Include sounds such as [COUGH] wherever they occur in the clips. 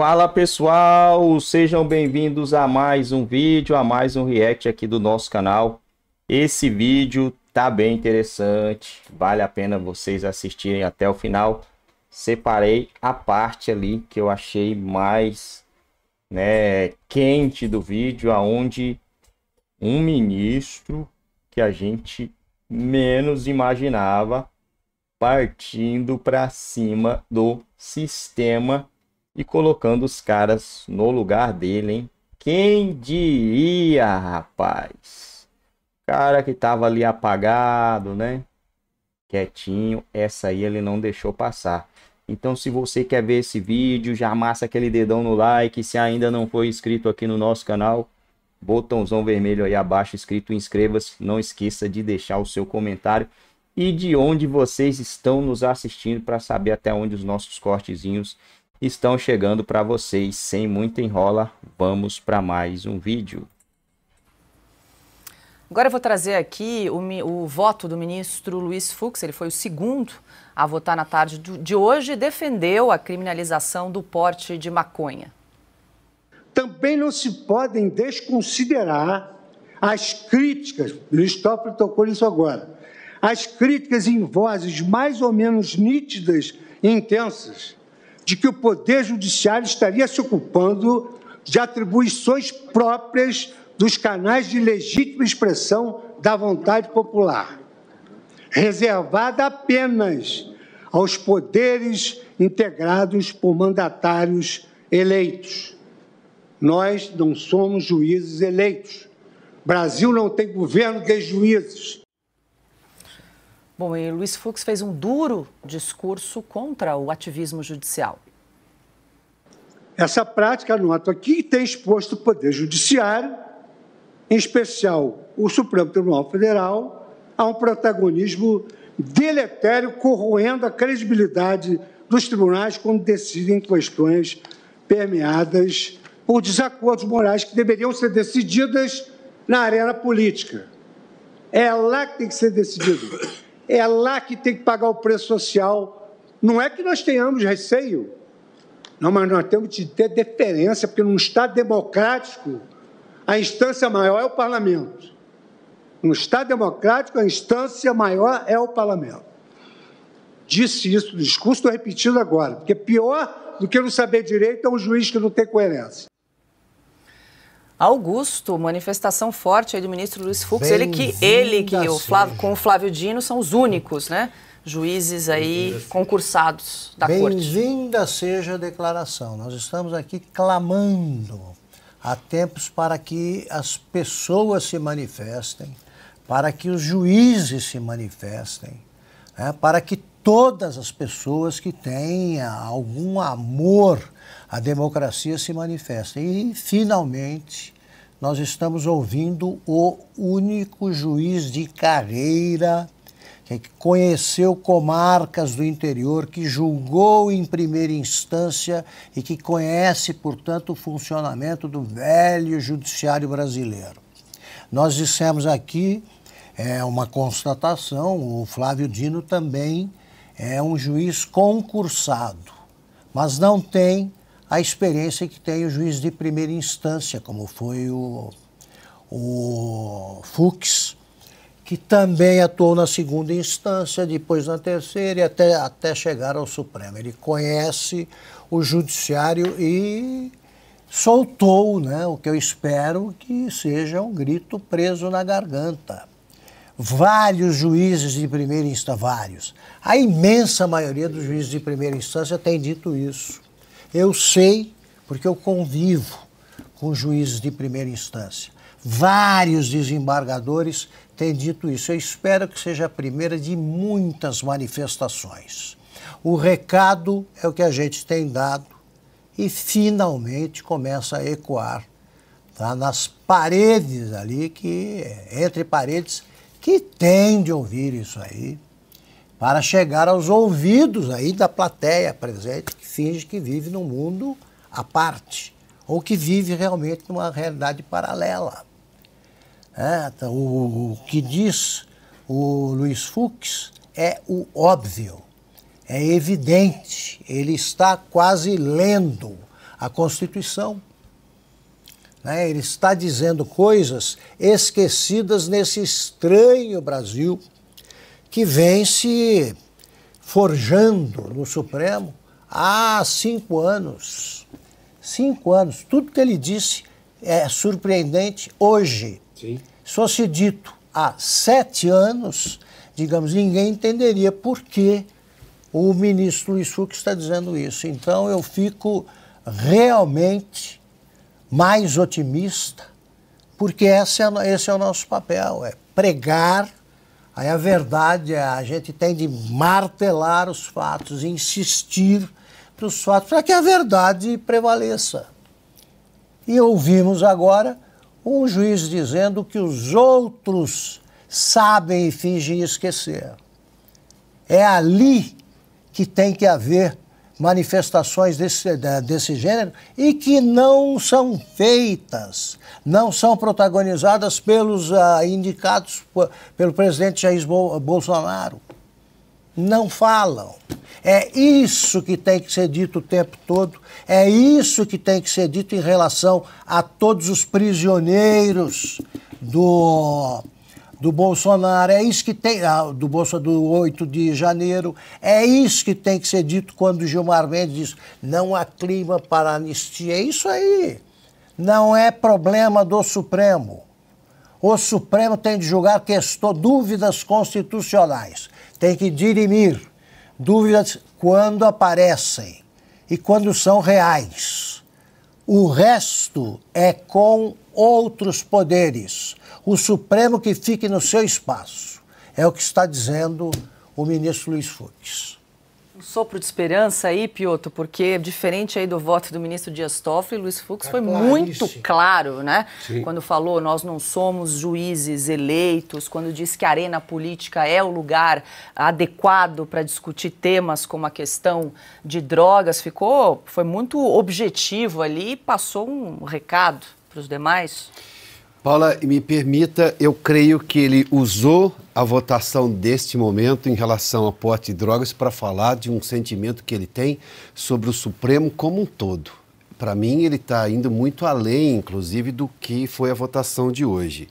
Fala pessoal, sejam bem-vindos a mais um vídeo, a mais um react aqui do nosso canal. Esse vídeo tá bem interessante, vale a pena vocês assistirem até o final. Separei a parte ali que eu achei mais né, quente do vídeo, aonde um ministro que a gente menos imaginava partindo para cima do sistema e colocando os caras no lugar dele, hein? Quem diria, rapaz? Cara que tava ali apagado, né? Quietinho, essa aí ele não deixou passar. Então, se você quer ver esse vídeo, já amassa aquele dedão no like. Se ainda não foi inscrito aqui no nosso canal, botãozão vermelho aí abaixo escrito inscreva-se. Não esqueça de deixar o seu comentário e de onde vocês estão nos assistindo para saber até onde os nossos cortezinhos estão estão chegando para vocês. Sem muita enrola, vamos para mais um vídeo. Agora eu vou trazer aqui o, o, voto do ministro Luiz Fux, ele foi o segundo a votar na tarde de hoje e defendeu a criminalização do porte de maconha. Também não se podem desconsiderar as críticas, Luiz tocou nisso agora, as críticas em vozes mais ou menos nítidas e intensas de que o Poder Judiciário estaria se ocupando de atribuições próprias dos canais de legítima expressão da vontade popular, reservada apenas aos poderes integrados por mandatários eleitos. Nós não somos juízes eleitos. Brasil não tem governo de juízes. Bom, e Luiz Fux fez um duro discurso contra o ativismo judicial. Essa prática, anoto aqui, tem exposto o Poder Judiciário, em especial o Supremo Tribunal Federal, a um protagonismo deletério, corroendo a credibilidade dos tribunais quando decidem questões permeadas por desacordos morais que deveriam ser decididas na arena política. É lá que tem que ser decidido. É lá que tem que pagar o preço social. Não é que nós tenhamos receio, não, mas nós temos de ter deferência, porque num Estado democrático, a instância maior é o parlamento. Num Estado democrático, a instância maior é o parlamento. Disse isso no discurso, estou repetindo agora, porque pior do que não saber direito é um juiz que não tem coerência. Augusto, manifestação forte aí do ministro Luiz Fux. Ele que, ele que o Flávio, com o Flávio Dino são os únicos, né? Juízes aí concursados da Bem corte. Bem-vinda seja a declaração. Nós estamos aqui clamando há tempos para que as pessoas se manifestem, para que os juízes se manifestem, né? para que todas as pessoas que tenham algum amor a democracia se manifesta. E, finalmente, nós estamos ouvindo o único juiz de carreira que conheceu comarcas do interior, que julgou em primeira instância e que conhece, portanto, o funcionamento do velho judiciário brasileiro. Nós dissemos aqui, é uma constatação, o Flávio Dino também é um juiz concursado, mas não tem a experiência que tem o juiz de primeira instância, como foi o, o Fux, que também atuou na segunda instância, depois na terceira e até, até chegar ao Supremo. Ele conhece o judiciário e soltou né, o que eu espero que seja um grito preso na garganta. Vários juízes de primeira instância, vários. A imensa maioria dos juízes de primeira instância tem dito isso. Eu sei, porque eu convivo com juízes de primeira instância. Vários desembargadores têm dito isso. Eu espero que seja a primeira de muitas manifestações. O recado é o que a gente tem dado e finalmente começa a ecoar tá? nas paredes ali, que entre paredes, que tem de ouvir isso aí para chegar aos ouvidos aí da plateia presente que finge que vive num mundo à parte ou que vive realmente numa realidade paralela. É, então, o, o que diz o Luiz Fux é o óbvio, é evidente, ele está quase lendo a Constituição. Né? Ele está dizendo coisas esquecidas nesse estranho Brasil que vem se forjando no Supremo há cinco anos. Cinco anos. Tudo que ele disse é surpreendente hoje. Sim. Se fosse dito há sete anos, digamos, ninguém entenderia por que o ministro Luiz Fux está dizendo isso. Então eu fico realmente mais otimista, porque esse é, esse é o nosso papel, é pregar Aí a verdade é, a gente tem de martelar os fatos, insistir para os fatos, para que a verdade prevaleça. E ouvimos agora um juiz dizendo que os outros sabem e fingem esquecer. É ali que tem que haver manifestações desse, desse gênero e que não são feitas, não são protagonizadas pelos uh, indicados pelo presidente Jair Bolsonaro. Não falam. É isso que tem que ser dito o tempo todo, é isso que tem que ser dito em relação a todos os prisioneiros do do Bolsonaro, é isso que tem, ah, do Bolsonaro do 8 de janeiro, é isso que tem que ser dito quando Gilmar Mendes diz não há clima para anistia. É isso aí. Não é problema do Supremo. O Supremo tem de julgar questão, dúvidas constitucionais. Tem que dirimir dúvidas quando aparecem e quando são reais. O resto é com outros poderes, o Supremo que fique no seu espaço. É o que está dizendo o ministro Luiz Fux. Um sopro de esperança aí, Pioto, porque diferente aí do voto do ministro Dias Toffoli, Luiz Fux é foi muito claro, né? Sim. Quando falou nós não somos juízes eleitos, quando disse que a arena política é o lugar adequado para discutir temas como a questão de drogas, ficou, foi muito objetivo ali e passou um recado para os demais? Paula, me permita, eu creio que ele usou a votação deste momento em relação ao porte de drogas para falar de um sentimento que ele tem sobre o Supremo como um todo. Para mim, ele está indo muito além, inclusive, do que foi a votação de hoje.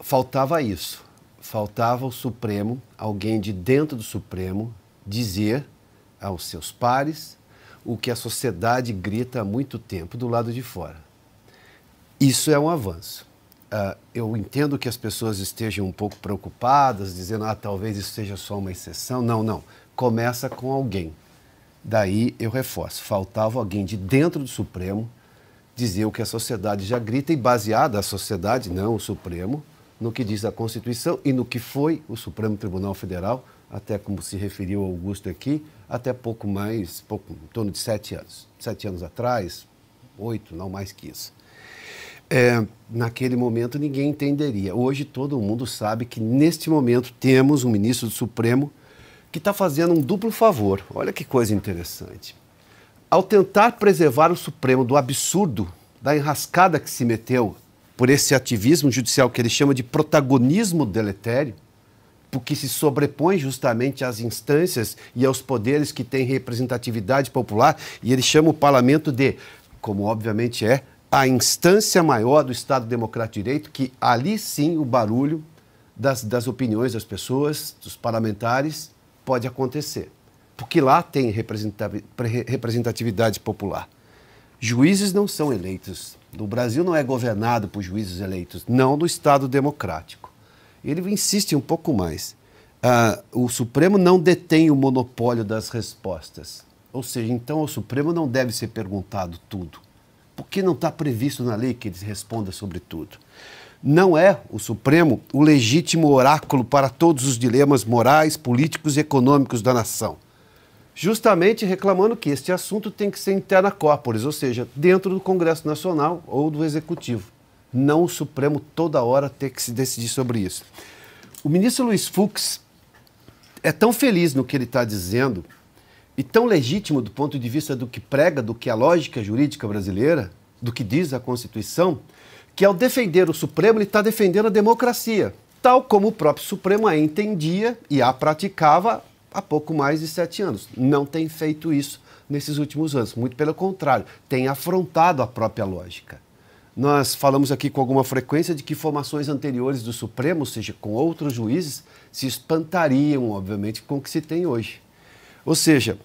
Faltava isso. Faltava o Supremo, alguém de dentro do Supremo, dizer aos seus pares o que a sociedade grita há muito tempo do lado de fora isso é um avanço. Uh, eu entendo que as pessoas estejam um pouco preocupadas, dizendo, ah, talvez isso seja só uma exceção. Não, não. Começa com alguém. Daí eu reforço: faltava alguém de dentro do Supremo dizer o que a sociedade já grita e baseada a sociedade, não o Supremo, no que diz a Constituição e no que foi o Supremo Tribunal Federal, até como se referiu Augusto aqui, até pouco mais, pouco, em torno de sete anos. Sete anos atrás, oito, não mais que isso. É, naquele momento ninguém entenderia. Hoje todo mundo sabe que neste momento temos um ministro do Supremo que está fazendo um duplo favor. Olha que coisa interessante. Ao tentar preservar o Supremo do absurdo, da enrascada que se meteu por esse ativismo judicial que ele chama de protagonismo deletério, porque se sobrepõe justamente às instâncias e aos poderes que têm representatividade popular, e ele chama o parlamento de, como obviamente é, a instância maior do Estado Democrático de Direito, que ali sim o barulho das, das opiniões das pessoas, dos parlamentares, pode acontecer. Porque lá tem representatividade popular. Juízes não são eleitos. O Brasil não é governado por juízes eleitos, não no Estado Democrático. Ele insiste um pouco mais. Ah, o Supremo não detém o monopólio das respostas. Ou seja, então o Supremo não deve ser perguntado tudo que não está previsto na lei que eles respondam, sobre tudo. Não é o Supremo o legítimo oráculo para todos os dilemas morais, políticos e econômicos da nação. Justamente reclamando que este assunto tem que ser interna corporis, ou seja, dentro do Congresso Nacional ou do Executivo. Não o Supremo toda hora ter que se decidir sobre isso. O ministro Luiz Fux é tão feliz no que ele está dizendo e tão legítimo do ponto de vista do que prega, do que a lógica jurídica brasileira, do que diz a Constituição, que ao defender o Supremo ele está defendendo a democracia, tal como o próprio Supremo a entendia e a praticava há pouco mais de sete anos. Não tem feito isso nesses últimos anos, muito pelo contrário, tem afrontado a própria lógica. Nós falamos aqui com alguma frequência de que formações anteriores do Supremo, ou seja, com outros juízes, se espantariam, obviamente, com o que se tem hoje. Ou seja,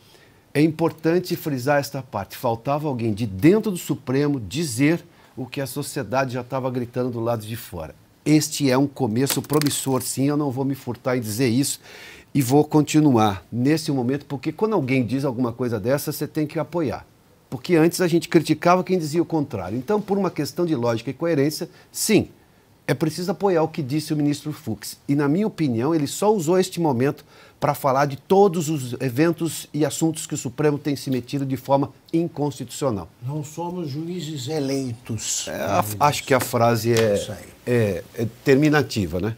é importante frisar esta parte. Faltava alguém de dentro do Supremo dizer o que a sociedade já estava gritando do lado de fora. Este é um começo promissor, sim, eu não vou me furtar em dizer isso e vou continuar nesse momento, porque quando alguém diz alguma coisa dessa, você tem que apoiar. Porque antes a gente criticava quem dizia o contrário. Então, por uma questão de lógica e coerência, sim, é preciso apoiar o que disse o ministro Fux. E, na minha opinião, ele só usou este momento para falar de todos os eventos e assuntos que o Supremo tem se metido de forma inconstitucional. Não somos juízes eleitos. É, a, acho que a frase é, é, é terminativa, né?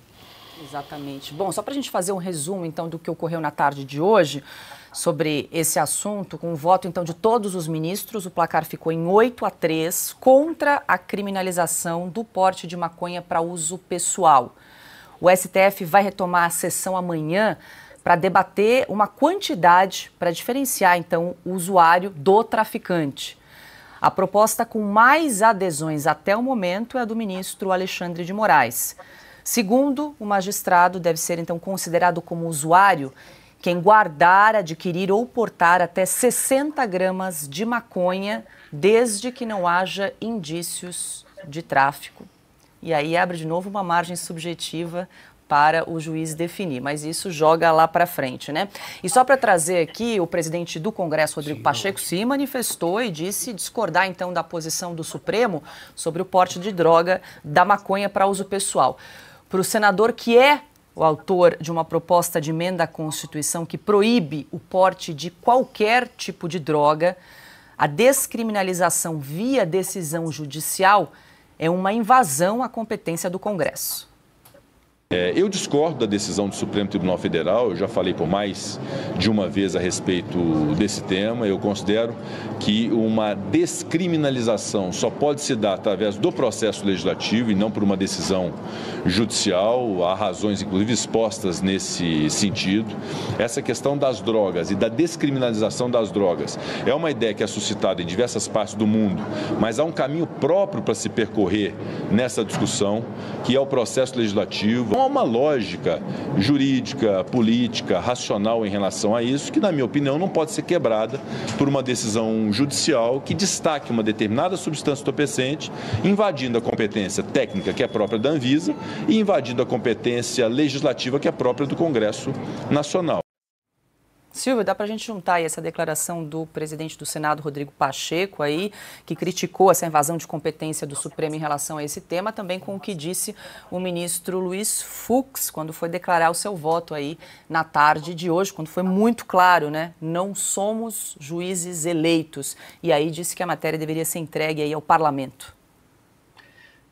Exatamente. Bom, só para a gente fazer um resumo então do que ocorreu na tarde de hoje sobre esse assunto, com o voto então de todos os ministros, o placar ficou em 8 a 3 contra a criminalização do porte de maconha para uso pessoal. O STF vai retomar a sessão amanhã para debater uma quantidade para diferenciar então o usuário do traficante. A proposta com mais adesões até o momento é a do ministro Alexandre de Moraes. Segundo o magistrado, deve ser então considerado como usuário quem guardar, adquirir ou portar até 60 gramas de maconha, desde que não haja indícios de tráfico. E aí abre de novo uma margem subjetiva para o juiz definir, mas isso joga lá para frente, né? E só para trazer aqui, o presidente do Congresso, Rodrigo Pacheco, se manifestou e disse discordar então da posição do Supremo sobre o porte de droga da maconha para uso pessoal. Para o senador que é o autor de uma proposta de emenda à Constituição que proíbe o porte de qualquer tipo de droga, a descriminalização via decisão judicial é uma invasão à competência do Congresso. É, eu discordo da decisão do Supremo Tribunal Federal, eu já falei por mais de uma vez a respeito desse tema. Eu considero que uma descriminalização só pode se dar através do processo legislativo e não por uma decisão judicial. Há razões, inclusive, expostas nesse sentido. Essa questão das drogas e da descriminalização das drogas é uma ideia que é suscitada em diversas partes do mundo, mas há um caminho próprio para se percorrer nessa discussão, que é o processo legislativo. Então há uma lógica jurídica, política, racional em relação a isso, que, na minha opinião, não pode ser quebrada por uma decisão judicial que destaque uma determinada substância topecente, invadindo a competência técnica que é própria da Anvisa e invadindo a competência legislativa que é própria do Congresso Nacional. Silvio, dá para a gente juntar aí essa declaração do presidente do Senado, Rodrigo Pacheco, aí, que criticou essa invasão de competência do Supremo em relação a esse tema, também com o que disse o ministro Luiz Fux, quando foi declarar o seu voto aí na tarde de hoje, quando foi muito claro, né? Não somos juízes eleitos. E aí disse que a matéria deveria ser entregue aí ao parlamento.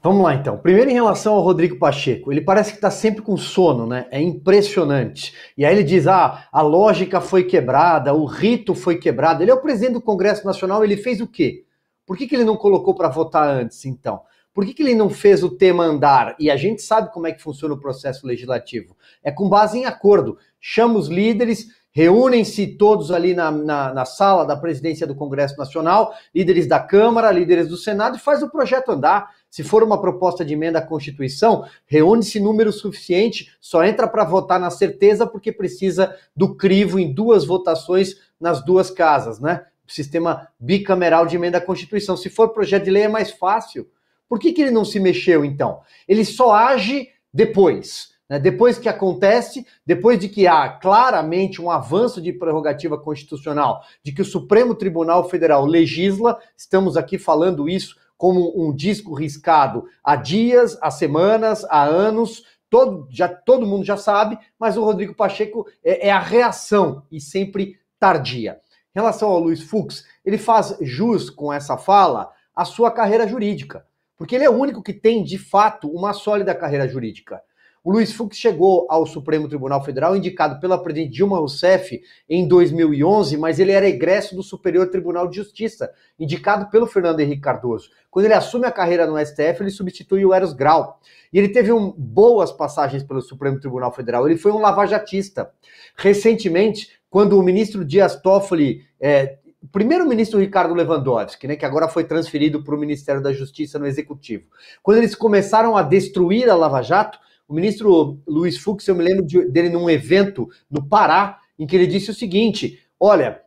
Vamos lá então. Primeiro, em relação ao Rodrigo Pacheco, ele parece que está sempre com sono, né? É impressionante. E aí ele diz: ah, a lógica foi quebrada, o rito foi quebrado. Ele é o presidente do Congresso Nacional, ele fez o quê? Por que, que ele não colocou para votar antes, então? Por que, que ele não fez o tema andar? E a gente sabe como é que funciona o processo legislativo. É com base em acordo. Chama os líderes, reúnem-se todos ali na, na, na, sala da presidência do Congresso Nacional, líderes da Câmara, líderes do Senado, e faz o projeto andar. Se for uma proposta de emenda à Constituição, reúne-se número suficiente, só entra para votar na certeza, porque precisa do crivo em duas votações nas duas casas, né? Sistema bicameral de emenda à Constituição. Se for projeto de lei, é mais fácil. Por que, que ele não se mexeu, então? Ele só age depois. Né? Depois que acontece, depois de que há claramente um avanço de prerrogativa constitucional, de que o Supremo Tribunal Federal legisla, estamos aqui falando isso como um disco riscado há dias, há semanas, há anos, todo, já, todo mundo já sabe, mas o Rodrigo Pacheco é, é a reação e sempre tardia. Em relação ao Luiz Fux, ele faz jus com essa fala à sua carreira jurídica, porque ele é o único que tem, de fato, uma sólida carreira jurídica. O Luiz Fux chegou ao Supremo Tribunal Federal indicado pela presidente Dilma Rousseff em 2011, mas ele era egresso do Superior Tribunal de Justiça, indicado pelo Fernando Henrique Cardoso. Quando ele assume a carreira no STF, ele substitui o Eros Grau. E ele teve um, boas passagens pelo Supremo Tribunal Federal. Ele foi um lavajatista. Recentemente, quando o ministro Dias Toffoli é, primeiro-ministro Ricardo Lewandowski, né, que agora foi transferido para o Ministério da Justiça no Executivo, quando eles começaram a destruir a Lava Jato, o ministro Luiz Fux, eu me lembro dele num evento no Pará, em que ele disse o seguinte: olha,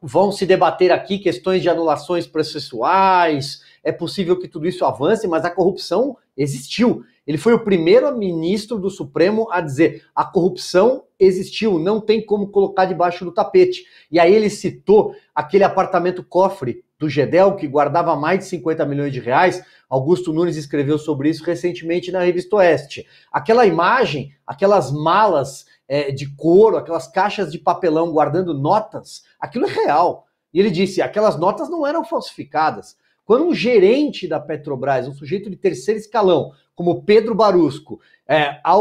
Vão se debater aqui questões de anulações processuais. É possível que tudo isso avance, mas a corrupção existiu. Ele foi o primeiro ministro do Supremo a dizer: a corrupção existiu, não tem como colocar debaixo do tapete. E aí ele citou aquele apartamento cofre do Gedel, que guardava mais de 50 milhões de reais. Augusto Nunes escreveu sobre isso recentemente na revista Oeste. Aquela imagem, aquelas malas é, de couro, aquelas caixas de papelão guardando notas, aquilo é real. E ele disse: aquelas notas não eram falsificadas. Quando um gerente da Petrobras, um sujeito de terceiro escalão, como Pedro Barusco, é, a,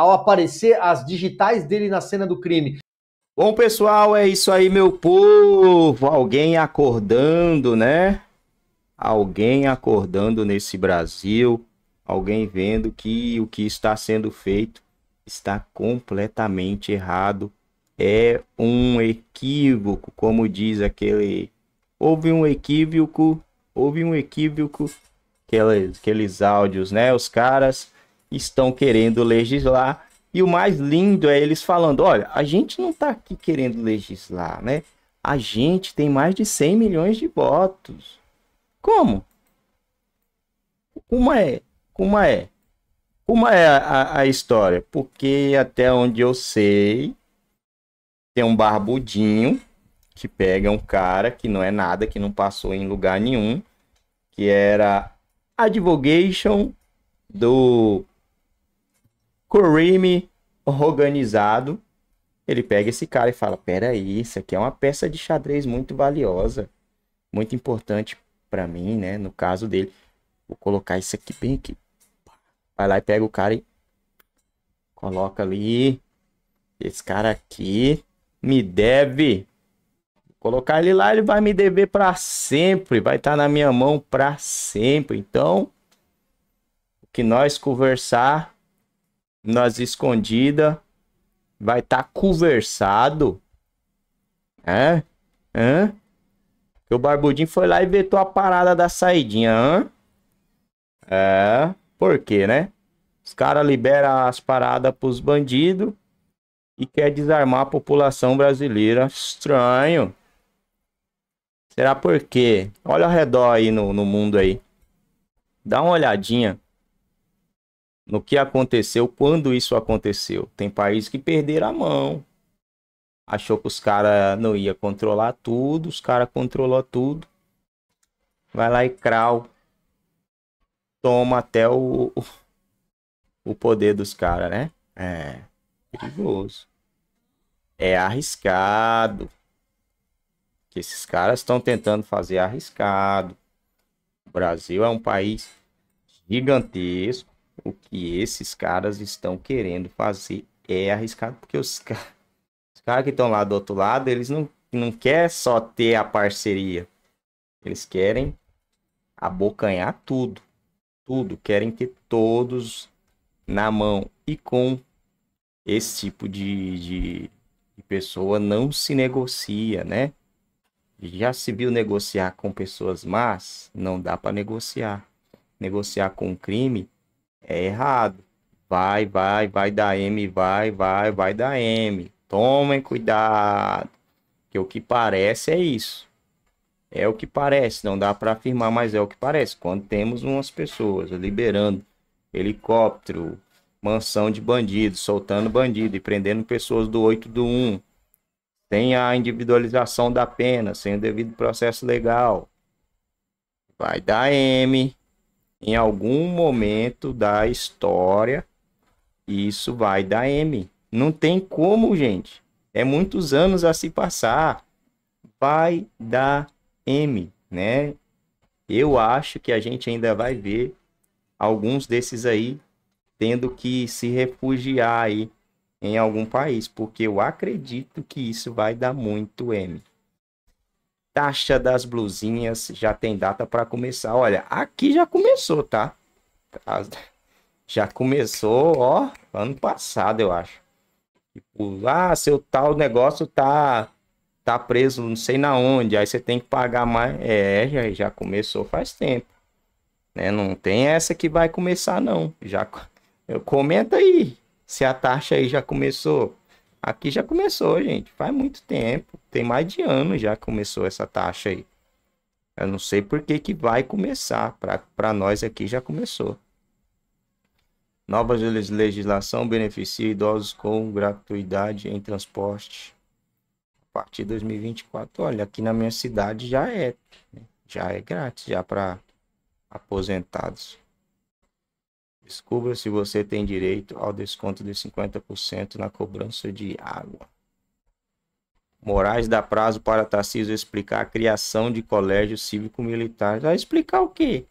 ao aparecer as digitais dele na cena do crime, Bom, pessoal, é isso aí, meu povo. Alguém acordando, né? Alguém acordando nesse Brasil. Alguém vendo que o que está sendo feito está completamente errado. É um equívoco, como diz aquele. Houve um equívoco, houve um equívoco, aqueles, aqueles áudios, né? Os caras estão querendo legislar. E o mais lindo é eles falando: olha, a gente não está aqui querendo legislar, né? A gente tem mais de 100 milhões de votos. Como? como é, como é como é a, a história? Porque até onde eu sei, tem um barbudinho que pega um cara que não é nada, que não passou em lugar nenhum, que era advogation do crime organizado. Ele pega esse cara e fala: "Peraí, isso aqui é uma peça de xadrez muito valiosa, muito importante para mim, né? No caso dele, vou colocar isso aqui bem aqui Vai lá e pega o cara e coloca ali. Esse cara aqui me deve. colocar ele lá, ele vai me dever para sempre. Vai estar tá na minha mão para sempre. Então, o que nós conversar, nós escondida, vai estar tá conversado. É? Hã? o Barbudinho foi lá e vetou a parada da saidinha, hã? É. Por quê, né? Os caras liberam as paradas pros bandidos e quer desarmar a população brasileira. Estranho. Será por quê? Olha ao redor aí no, no mundo aí. Dá uma olhadinha no que aconteceu, quando isso aconteceu. Tem países que perderam a mão. Achou que os caras não ia controlar tudo, os caras controlou tudo. Vai lá e crau toma até o, o poder dos caras, né? É perigoso. É arriscado. Que esses caras estão tentando fazer arriscado. O Brasil é um país gigantesco. O que esses caras estão querendo fazer é arriscado, porque os caras que estão lá do outro lado, eles não, não querem só ter a parceria. Eles querem abocanhar tudo tudo, querem ter todos na mão. E com esse tipo de, de, de pessoa não se negocia, né? Já se viu negociar com pessoas más? Não dá para negociar. Negociar com um crime é errado. Vai, vai, vai da M, vai, vai, vai da M. Tomem cuidado. Que o que parece é isso. É o que parece, não dá para afirmar, mas é o que parece. Quando temos umas pessoas liberando helicóptero, mansão de bandidos, soltando bandido e prendendo pessoas do 8 do 1, sem a individualização da pena, sem o devido processo legal, vai dar M. Em algum momento da história, isso vai dar M. Não tem como, gente. É muitos anos a se passar. Vai dar M, né? Eu acho que a gente ainda vai ver alguns desses aí tendo que se refugiar aí em algum país, porque eu acredito que isso vai dar muito M. Taxa das blusinhas já tem data para começar. Olha, aqui já começou, tá? Já começou, ó, ano passado, eu acho. Tipo, ah, seu tal negócio tá tá preso não sei na onde, aí você tem que pagar mais. É, já, já começou faz tempo. Né? Não tem essa que vai começar, não. Já comenta aí se a taxa aí já começou. Aqui já começou, gente. Faz muito tempo. Tem mais de ano já começou essa taxa aí. Eu não sei por que, que vai começar. Para nós aqui já começou. Nova legislação beneficia idosos com gratuidade em transporte partir de 2024, olha, aqui na minha cidade já é, né? já é grátis, já para aposentados. Descubra se você tem direito ao desconto de 50% na cobrança de água. Moraes dá prazo para Tarcísio explicar a criação de colégio cívico-militar. Vai explicar o quê?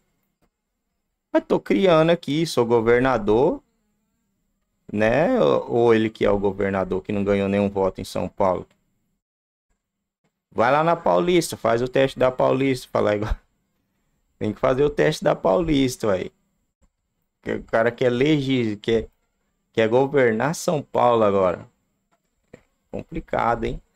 Mas tô criando aqui, sou governador, né? Ou ele que é o governador que não ganhou nenhum voto em São Paulo. Vai lá na Paulista, faz o teste da Paulista. fala igual. [LAUGHS] Tem que fazer o teste da Paulista, aí. O cara quer é legis, quer, é, quer é governar São Paulo agora. É complicado, hein?